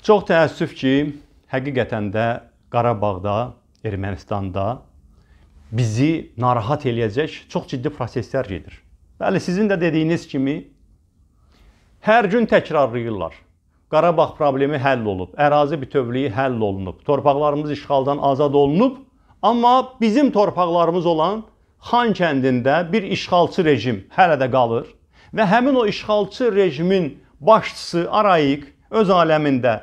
Çox təəssüf ki, həqiqətən də Qarabağda, Ermənistanda bizi narahat eləyəcək çox ciddi proseslər gedir. Bəli, sizin də dediyiniz kimi hər gün təkrarlayırlar. Qarabağ problemi həll olub, ərazi bütövlüyü həll olunub, torpaqlarımız işğaldan azad olunub, amma bizim torpaqlarımız olan Xan kəndində bir işğalçı rejim hələ də qalır və həmin o işğalçı rejimin başçısı Arayik öz aləmində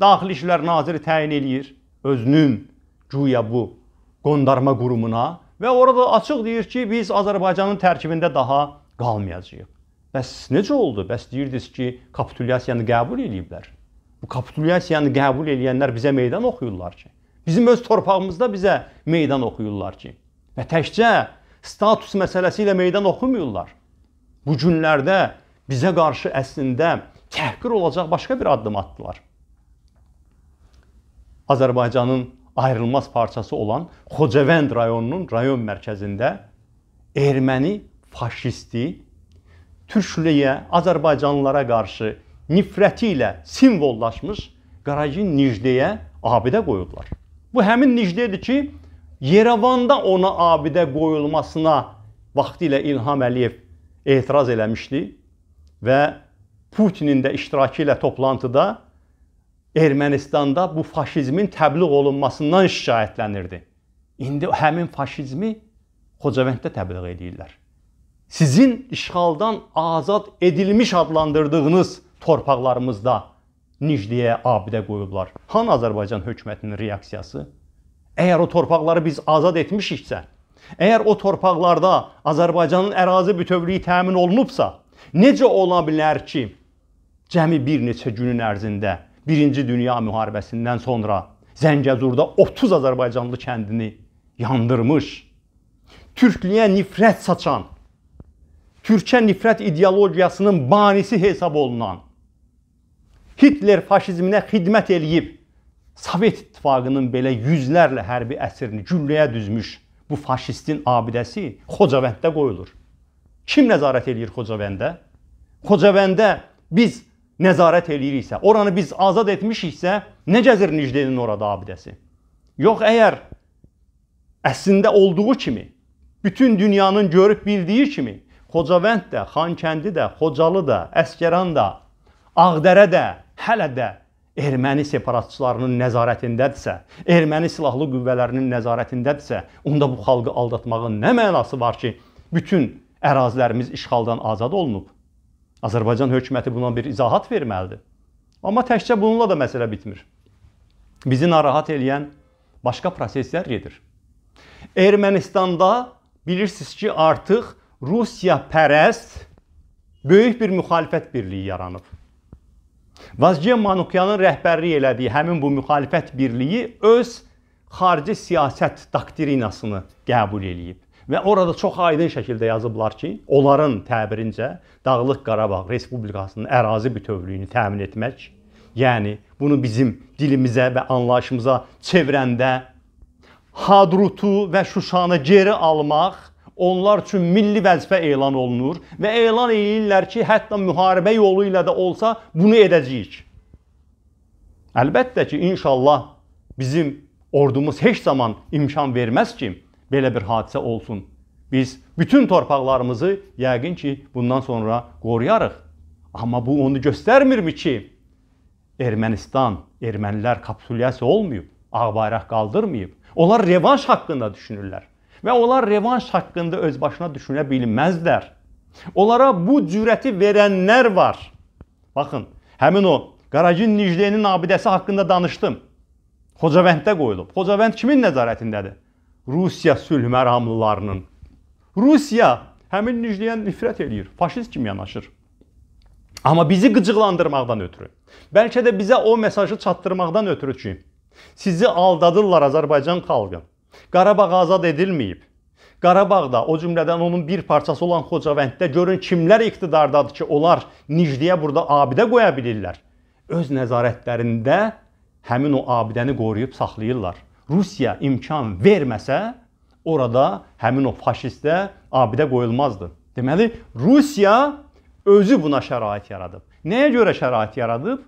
Daxili İşlər Naziri təyin eləyir özünün güya bu qondarma qurumuna və orada açıq deyir ki, biz Azərbaycanın tərkibində daha qalmayacağıq. Bəs necə oldu? Bəs deyirdiniz ki, kapitulyasiyanı qəbul eləyiblər. Bu kapitulyasiyanı qəbul eləyənlər bizə meydan oxuyurlar ki. Bizim öz torpağımızda bizə meydan oxuyurlar ki. Və təkcə status məsələsi ilə meydan oxumurlar. Bu günlərdə bizə qarşı əslində təhqir olacaq başqa bir addım atdılar. Azərbaycanın ayrılmaz parçası olan Xocavənd rayonunun rayon mərkəzində erməni faşisti türkləyə, azərbaycanlılara qarşı nifrəti ilə simvollaşmış Qarajin Nijdeyə abidə qoyublar. Bu həmin Nijdədir ki, Yerevanda ona abidə qoyulmasına vaxtilə İlham Əliyev etiraz eləmişdi və Putinin də iştirakı ilə toplantıda Ermənistanda bu faşizmin təbliğ olunmasından şikayətlənirdi. İndi həmin faşizmi Xocavənddə təbliğ edirlər. Sizin işğaldan azad edilmiş adlandırdığınız torpaqlarımızda Nijdiyə abidə qoyublar. Han Azərbaycan hökumətinin reaksiyası? Əgər o torpaqları biz azad etmişiksə, əgər o torpaqlarda Azərbaycanın ərazi bütövlüyü təmin olunubsa, necə ola bilər ki, cəmi bir neçə günün ərzində 1-ci Dünya müharibəsindən sonra Zəngəzurda 30 azərbaycanlı kəndini yandırmış, türkliyə nifrət saçan, türkə nifrət ideologiyasının banisi hesab olunan, Hitler faşizminə xidmət eləyib Sovet İttifaqının belə yüzlərlə hərbi əsrini gülləyə düzmüş bu faşistin abidəsi Xocavənddə qoyulur. Kim nəzarət eləyir Xocavəndə? Xocavəndə biz nəzarət eləyiriksə, oranı biz azad etmişiksə, nə gəzir Nicdenin orada abidəsi? Yox, əgər əslində olduğu kimi, bütün dünyanın görüb bildiyi kimi, Xocavənd də, Xankəndi də, Xocalı da, Əskəran da, Ağdərə də, hələ də erməni separatçılarının nəzarətindədirsə, erməni silahlı qüvvələrinin nəzarətindədirsə, onda bu xalqı aldatmağın nə mənası var ki, bütün ərazilərimiz işğaldan azad olunub? Azərbaycan hökuməti buna bir izahat verməlidir. Amma təkcə bununla da məsələ bitmir. Bizi narahat eləyən başqa proseslər gedir. Ermənistanda bilirsiniz ki, artıq Rusiya pərəst böyük bir müxalifət birliyi yaranıb. Vazgen Manukyanın rəhbərlik elədiyi həmin bu müxalifət birliyi öz xarici siyasət doktrinasını qəbul eləyib. Və orada çox aydın şəkildə yazıblar ki, onların təbirincə Dağlıq Qarabağ Respublikasının ərazi bütövlüyünü təmin etmək, yəni bunu bizim dilimizə və anlayışımıza çevirəndə Hadrutu və Şuşanı geri almaq onlar üçün milli vəzifə elan olunur və elan edirlər ki, hətta müharibə yolu ilə də olsa bunu edəcəyik. Əlbəttə ki, inşallah bizim ordumuz heç zaman imkan verməz ki, belə bir hadisə olsun. Biz bütün torpaqlarımızı yəqin ki, bundan sonra qoruyarıq. Amma bu onu göstərmirmi ki, Ermənistan, ermənilər kapitulyasiya olmayıb, ağ bayraq qaldırmayıb. Onlar revanş haqqında düşünürlər və onlar revanş haqqında öz başına düşünə bilməzlər. Onlara bu cürəti verənlər var. Baxın, həmin o Qaracin Nicleyinin abidəsi haqqında danışdım. Xocavənddə qoyulub. Xocavənd kimin nəzarətindədir? Rusiya sülh məramlılarının. Rusiya həmin Nijliyə nifrət eləyir, faşist kimi yanaşır. Amma bizi qıcıqlandırmaqdan ötürü, bəlkə də bizə o mesajı çatdırmaqdan ötürü ki, sizi aldadırlar Azərbaycan xalqı. Qarabağ azad edilməyib. Qarabağda, o cümlədən onun bir parçası olan Xocavənddə görün kimlər iqtidardadır ki, onlar Nijliyə burada abidə qoya bilirlər. Öz nəzarətlərində həmin o abidəni qoruyub saxlayırlar. Rusiya imkan verməsə, orada həmin o faşistə abidə qoyulmazdı. Deməli, Rusiya özü buna şərait yaradıb. Nəyə görə şərait yaradıb?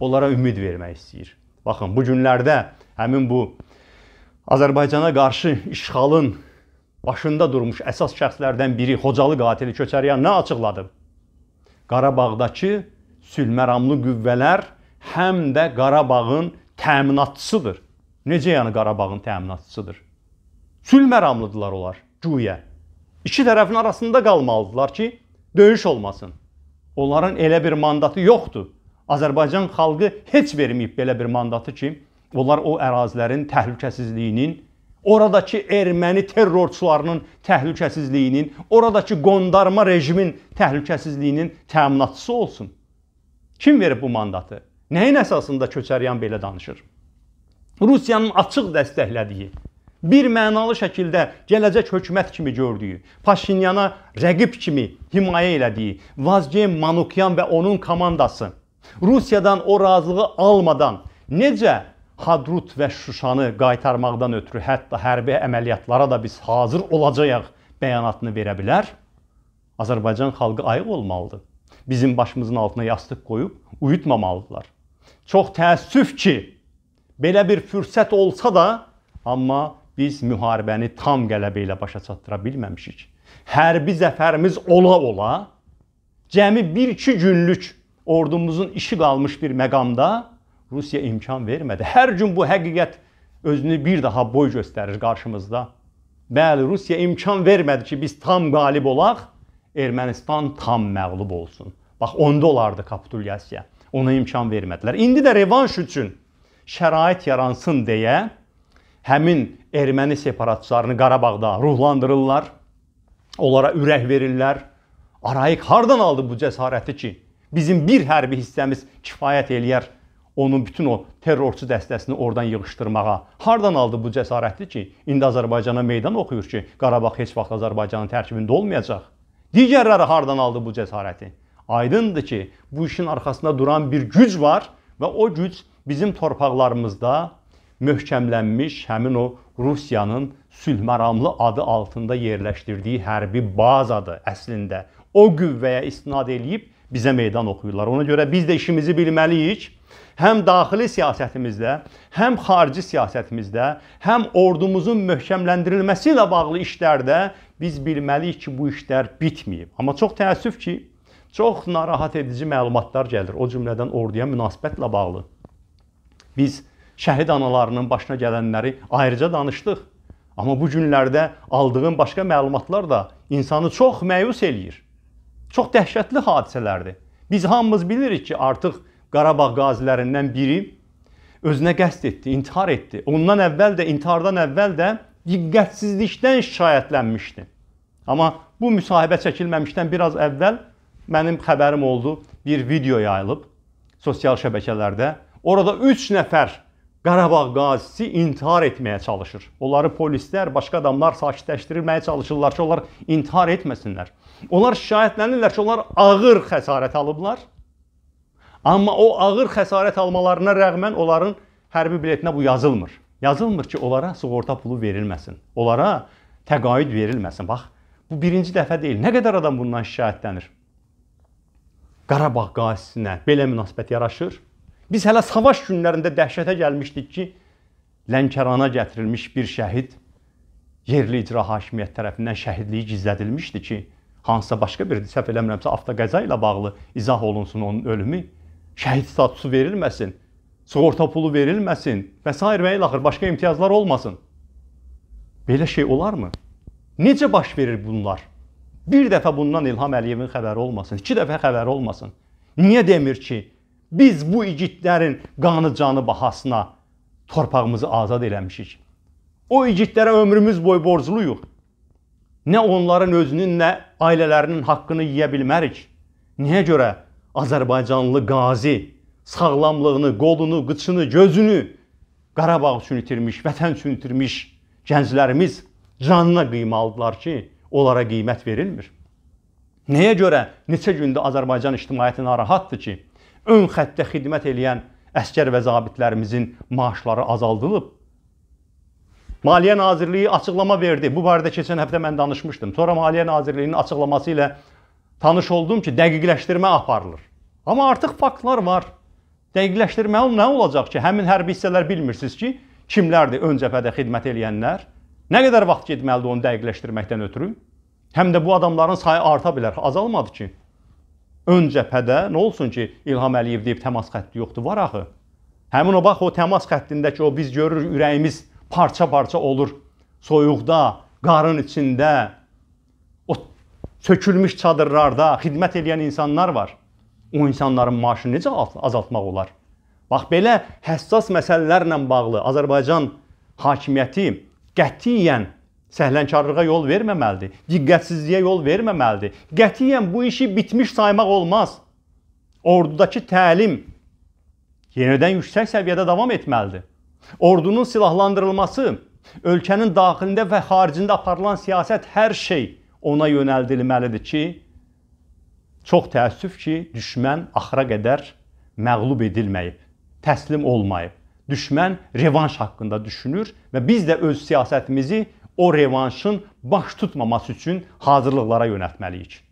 Onlara ümid vermək istəyir. Baxın, bu günlərdə həmin bu Azərbaycana qarşı işğalın başında durmuş əsas şəxslərdən biri Xocalı qatili Köçəryan nə açıqladı? Qarabağdakı sülməramlı qüvvələr həm də Qarabağın təminatçısıdır. Necə yəni Qarabağın təminatçısıdır? Sülh məramlıdılar onlar, güya. İki tərəfin arasında qalmalıdılar ki, döyüş olmasın. Onların elə bir mandatı yoxdur. Azərbaycan xalqı heç verməyib belə bir mandatı ki, onlar o ərazilərin təhlükəsizliyinin, oradakı erməni terrorçularının təhlükəsizliyinin, oradakı qondarma rejimin təhlükəsizliyinin təminatçısı olsun. Kim verib bu mandatı? Nəyin əsasında Köçəryan belə danışır? Rusiyanın açıq dəstəklədiyi, bir mənalı şəkildə gələcək hökumət kimi gördüyü, Paşinyana rəqib kimi himayə elədiyi Vazgen Manukyan və onun komandası Rusiyadan o razılığı almadan necə Hadrut və Şuşanı qaytarmaqdan ötürü hətta hərbi əməliyyatlara da biz hazır olacağıq bəyanatını verə bilər? Azərbaycan xalqı ayıq olmalıdır. Bizim başımızın altına yastıq qoyub uyutmamalıdırlar. Çox təəssüf ki, Belə bir fürsət olsa da, amma biz müharibəni tam qələbə ilə başa çatdıra bilməmişik. Hərbi zəfərimiz ola-ola cəmi 1-2 günlük ordumuzun işi qalmış bir məqamda Rusiya imkan vermədi. Hər gün bu həqiqət özünü bir daha boy göstərir qarşımızda. Bəli, Rusiya imkan vermədi ki, biz tam qalib olaq, Ermənistan tam məğlub olsun. Bax, onda olardı kapitulyasiya. Ona imkan vermədilər. İndi də revanş üçün şərait yaransın deyə həmin erməni separatçılarını Qarabağda ruhlandırırlar. Onlara ürək verirlər. Arayik hardan aldı bu cəsarəti ki, bizim bir hərbi hissəmiz kifayət eləyər onun bütün o terrorçu dəstəsini oradan yığışdırmağa. Hardan aldı bu cəsarəti ki, indi Azərbaycana meydan oxuyur ki, Qarabağ heç vaxt Azərbaycanın tərkibində olmayacaq. Digərləri hardan aldı bu cəsarəti? Aydındır ki, bu işin arxasında duran bir güc var və o güc bizim torpaqlarımızda möhkəmlənmiş həmin o Rusiyanın sülh məramlı adı altında yerləşdirdiyi hərbi bazadır əslində. O qüvvəyə istinad eləyib bizə meydan oxuyurlar. Ona görə biz də işimizi bilməliyik. Həm daxili siyasətimizdə, həm xarici siyasətimizdə, həm ordumuzun möhkəmləndirilməsi ilə bağlı işlərdə biz bilməliyik ki, bu işlər bitməyib. Amma çox təəssüf ki, çox narahat edici məlumatlar gəlir. O cümlədən orduya münasibətlə bağlı. Biz şəhid analarının başına gələnləri ayrıca danışdıq. Amma bu günlərdə aldığım başqa məlumatlar da insanı çox məyus eləyir. Çox dəhşətli hadisələrdir. Biz hamımız bilirik ki, artıq Qarabağ qazilərindən biri özünə qəsd etdi, intihar etdi. Ondan əvvəl də, intihardan əvvəl də diqqətsizlikdən şikayətlənmişdi. Amma bu müsahibə çəkilməmişdən biraz əvvəl mənim xəbərim oldu, bir video yayılıb sosial şəbəkələrdə Orada 3 nəfər Qarabağ qazisi intihar etməyə çalışır. Onları polislər, başqa adamlar sakitləşdirilməyə çalışırlar ki, onlar intihar etməsinlər. Onlar şikayətlənirlər ki, onlar ağır xəsarət alıblar. Amma o ağır xəsarət almalarına rəğmən onların hərbi biletinə bu yazılmır. Yazılmır ki, onlara sığorta pulu verilməsin. Onlara təqaüd verilməsin. Bax, bu birinci dəfə deyil. Nə qədər adam bundan şikayətlənir? Qarabağ qazisinə belə münasibət yaraşır. Biz hələ savaş günlərində dəhşətə gəlmişdik ki, Lənkərana gətirilmiş bir şəhid yerli icra hakimiyyət tərəfindən şəhidliyi gizlədilmişdi ki, hansısa başqa bir səhv eləmirəmsə avtoqəza ilə bağlı izah olunsun onun ölümü, şəhid statusu verilməsin, sığorta pulu verilməsin və s. və ilaxır başqa imtiyazlar olmasın. Belə şey olarmı? Necə baş verir bunlar? Bir dəfə bundan İlham Əliyevin xəbəri olmasın, iki dəfə xəbəri olmasın. Niyə demir ki, Biz bu igidlərin qanı canı bahasına torpağımızı azad eləmişik. O igidlərə ömrümüz boyu borcluyuq. Nə onların özünün, nə ailələrinin haqqını yiyə bilmərik. Niyə görə Azərbaycanlı qazi sağlamlığını, qolunu, qıçını, gözünü Qarabağ üçün itirmiş, vətən üçün itirmiş gənclərimiz canına qıymalıdırlar ki, onlara qiymət verilmir. Nəyə görə neçə gündə Azərbaycan ictimaiyyəti narahatdır ki, ön xəttdə xidmət edən əskər və zabitlərimizin maaşları azaldılıb. Maliyyə Nazirliyi açıqlama verdi. Bu barədə keçən həftə mən danışmışdım. Sonra Maliyyə Nazirliyinin açıqlaması ilə tanış oldum ki, dəqiqləşdirmə aparılır. Amma artıq faktlar var. Dəqiqləşdirmə nə olacaq ki, həmin hərbi hissələr bilmirsiniz ki, kimlərdir ön cəbhədə xidmət edənlər? Nə qədər vaxt getməlidir onu dəqiqləşdirməkdən ötürü? Həm də bu adamların sayı arta bilər, azalmadı ki ön cəbhədə nə olsun ki, İlham Əliyev deyib təmas xətti yoxdur, var axı. Həmin o bax o təmas xəttindəki o biz görürük ürəyimiz parça-parça olur. Soyuqda, qarın içində, o sökülmüş çadırlarda xidmət edən insanlar var. O insanların maaşını necə azaltmaq olar? Bax belə həssas məsələlərlə bağlı Azərbaycan hakimiyyəti qətiyyən Səhlənkarlığa yol verməməlidir, diqqətsizliyə yol verməməlidir. Qətiyyən bu işi bitmiş saymaq olmaz. Ordudakı təlim yenidən yüksək səviyyədə davam etməlidir. Ordunun silahlandırılması, ölkənin daxilində və xaricində aparılan siyasət hər şey ona yönəldilməlidir ki, çox təəssüf ki, düşmən axıra qədər məğlub edilməyib, təslim olmayıb. Düşmən revanş haqqında düşünür və biz də öz siyasətimizi o revanşın baş tutmaması üçün hazırlıqlara yönəltməliyik.